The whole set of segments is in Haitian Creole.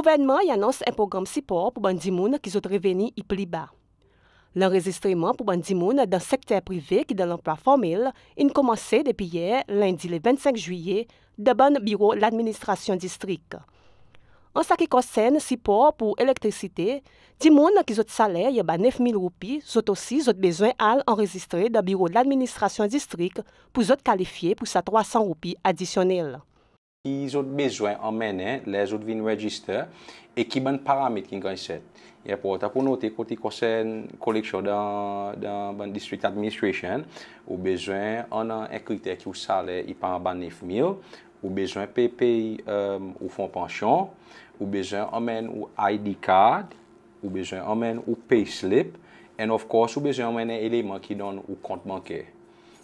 gouvernement y annonce un programme support pour les qui sont revenus reveni plus bas. L'enregistrement pour les gens dans le secteur privé qui dans l'emploi formel a commencé depuis hier, lundi le 25 de l'administration bureau district. En En qui qui le support l'électricité, les qui qui un salaire de ben 9 000 roupies ont aussi besoin besoin dans le bureau de l'administration district pour être être pour sa 300 rupies additionnelles. Ki zot bezwen amene, le zot vin register, e ki ban paramet ki ngany set. E pou nota pou note, koti kosen koleksyon dan ban distrit administration, ou bezwen anan ekritè ki ou sale i pan ban 9000, ou bezwen pe pay um, ou fonpansyon, ou bezwen amene ou ID card, ou bezwen amene ou pay slip, en of course, ou bezwen amene elemen ki don ou kont manke.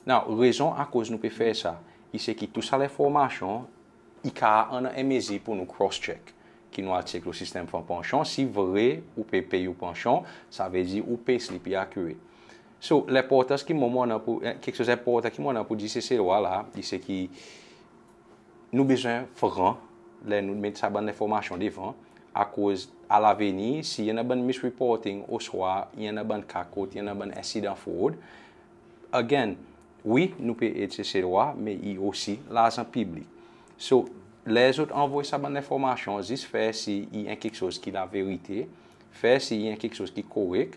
Nan, rezon akouz nou pe fè sa, i se ki tou sale fonpansyon, i ka an an emezi pou nou cross-check ki nou atse klo sistem fan panchon. Si vre ou pe pay ou panchon, sa vezi ou pe slipi akure. So, le portas ki moun moun an pou, kek eh, se zep portas ki moun an pou di se se lwa la, di se ki nou bezwen faran, le nou met sa ban lè foman chan devan, a kouz al aveni, si yon nan ban misreporting ou swa, yon nan ban kakot, yon nan ban ensi dan foud, again, oui, nou pe et se se lwa, me yi osi la zan piblik. So, lè zout anvoy sa ban lè fòmasyon, zis fè si yè an kek sòs ki la verite, fè si yè an kek sòs ki korek,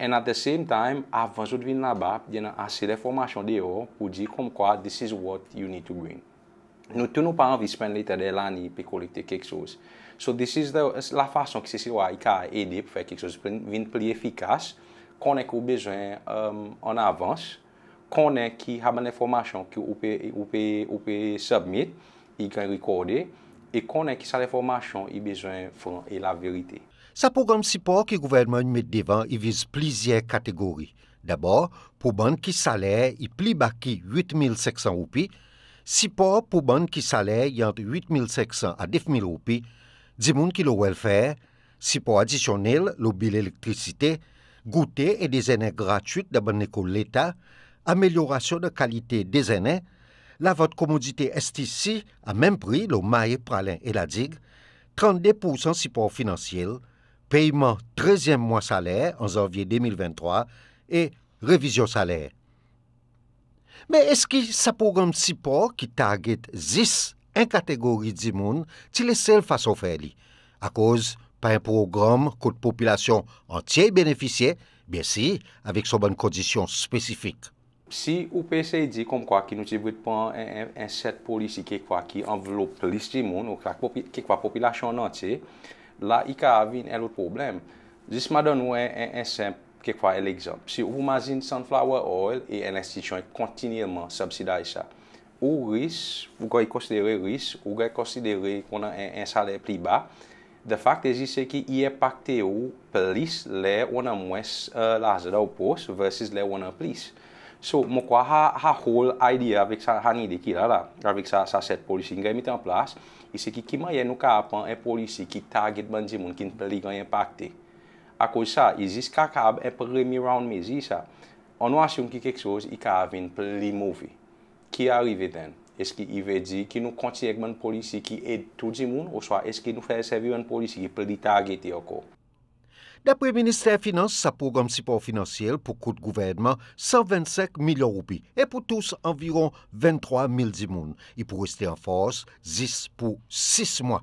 and at the same time, avans zout vin la bap, jè nan asè lè fòmasyon de yo pou di kom kwa this is what you need to win. Nou tounou pa anvi spend later de lani pe kolekte kek sòs. So, this is la fason ki se siwa i ka edi pou fè kek sòs vin pli efikas, konen ki ou bezwen an avans, konen ki ha ban lè fòmasyon ki ou pe submit, i gen rekorde, e konen ki salè fò machon, i bezon fò, e la verite. Sa pògram sipò ki gouvermen yon met devan, i viz plizier kategori. Dabor, pou ban ki salè, i pli baki 8500 rupi, sipò pou ban ki salè, yant 8500 a 2000 rupi, di moun ki lò welfer, sipò adisyonil, lò bil elektrisite, goutè e dezenè gratuit da ban ekol l'Etat, amelyorasyon de kalite dezenè, la vat komodite estisi a menm pri lo maye pralen eladig, 32% sipor finansil, peyman trezyen mwa saler an zanvye 2023, e revizyon saler. Men eski sa program sipor ki taget zis en kategori di moun ti lesel fason fè li, a koz pa en program kout popilasyon an tyey beneficye, ben si, avik so ban kondisyon spesifik. Si ou pe se di konm kwa ki nou ti vrit pon en set polisi kekwa ki anvelop plis di moun ou kekwa popilasyon nan te, la i ka avin el ou problem. Jis ma don nou en semp kekwa el ekzamp. Si ou ou mazin sunflower oil e en instituy e kontinyelman subsiday sa, ou ris, ou gwa y konsidere ris, ou gwa y konsidere konan en saler pli ba, de fakt, e jis se ki y epakte ou plis le wana mwens euh, la azada ou pos vs le wana plis. So, moukwa ha whole idea avik sa hany de ki la la, avik sa set polisi ngey mitan plas, e isi ki kimayen nou ka apan e polisi ki target ban jimoun ki nple li geny impacte. Akou sa, izis e ka apan e premi round mezi sa, anwa syon ki keksoz i ka avin ple li mouvi. Ki arive den? Eski i ve di ki nou konti ek ban polisi ki ed tou jimoun, ou swa eski nou fey sevi ban polisi ki ple li targete yo ko? D'après Ministère Finance, sa programme support financier pour coup de gouvernement, 125 000 € et pour tous environ 23 000 Zimoun. Il pourrait rester en force 10 pour 6 mois.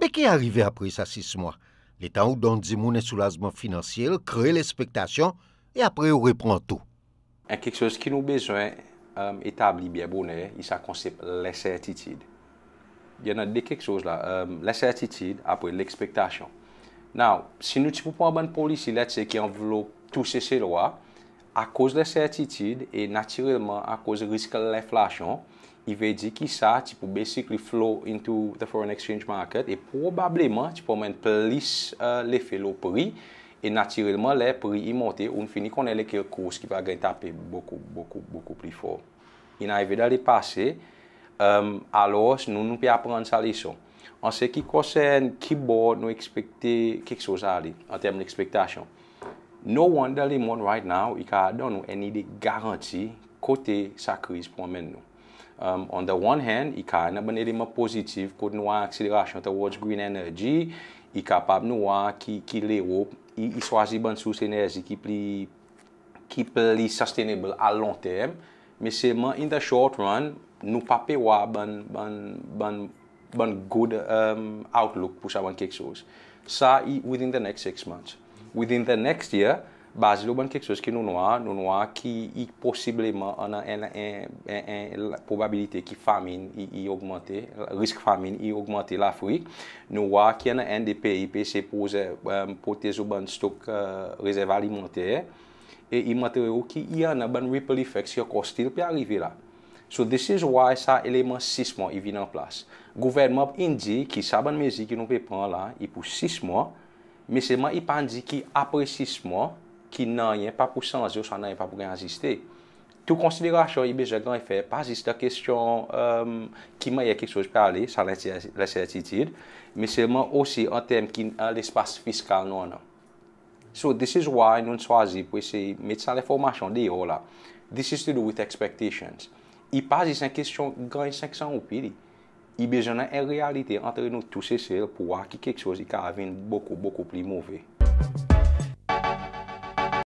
Mais qui est arrivé après sa 6 mois? Le temps où Don Zimoun est sous l'asement financier crée l'expectation et après il reprend tout. Un quelque chose qui nous besoin, euh, établi bien bonnet, il s'acconcipe l'incertitude. Il y en a des quelque chose là, euh, l'incertitude après l'expectation. Nou, si nou ti pou pou aban polisi let se ki an vlo tou se se lwa, a koz le sertitid, e natirilman a koz riske le flasyon, i ve di ki sa ti pou basically flow into the foreign exchange market, e probableman ti pou men plis euh, le fe lo pri, e natirilman le pri imote, ou n finik konen le kèrkos ki va gen tapè boku boku boku pli fol. I na evè da li pase, euh, alòs nou nou pi apren sa lison. an se ki kosen ki bo nou ekspekte kek sos a li an tem l'ekspektasyon. Nou an dalim an right now, i ka adon nou enide garanti kote sa kriz pou an men nou. Um, on the one hand, i ka an nan ban eleman pozitif kote nou an akselerasyon towards green energy, i kapab nou an ki le ou i swazi ban sous enerji ki pli ki pli sustainable al long term, me se man in the short run, nou papewa ban, ban, ban, ban goud um, outlook pou sa ban keksos. Sa, within the next six months. Within the next year, bazilou ban keksos ki nou noua, nou noua ki posibleman an an an probabilite ki famine yi augmente, risk famine yi augmente l'Afrique, nou noua ki an an NDP yi pe sepoze pou um, te zo ban stok uh, rezerval yi monte, e imateryo ki yi an an ban ripple effects yo kostil pe arive la. So this is why sa eleman 6 moun yi vin an plas. Gouvernman indi ki sa ban mezi ki nou pe pran la, yi pou 6 moun, me seman yi pandi ki apre 6 moun, ki nan yi an pa pou sanzi ou sa nan yi an pa pou gen anziste. Tou konsiderasyon yi beze gran yi fe, pas ista kestyon um, ki maye kiksoj pe ale, sa la certitude, me seman osi an tem ki an l'espas fiskal nou an. So this is why nou nsoazi pou esey met sa reformasyon di yo la. This is to do with expectations. I pa zis an kesyon gwen 500 ou pi li. I bezonan en realite antre nou tou se sel pou wak ki kek sozi ka aven boko boko pli mouve.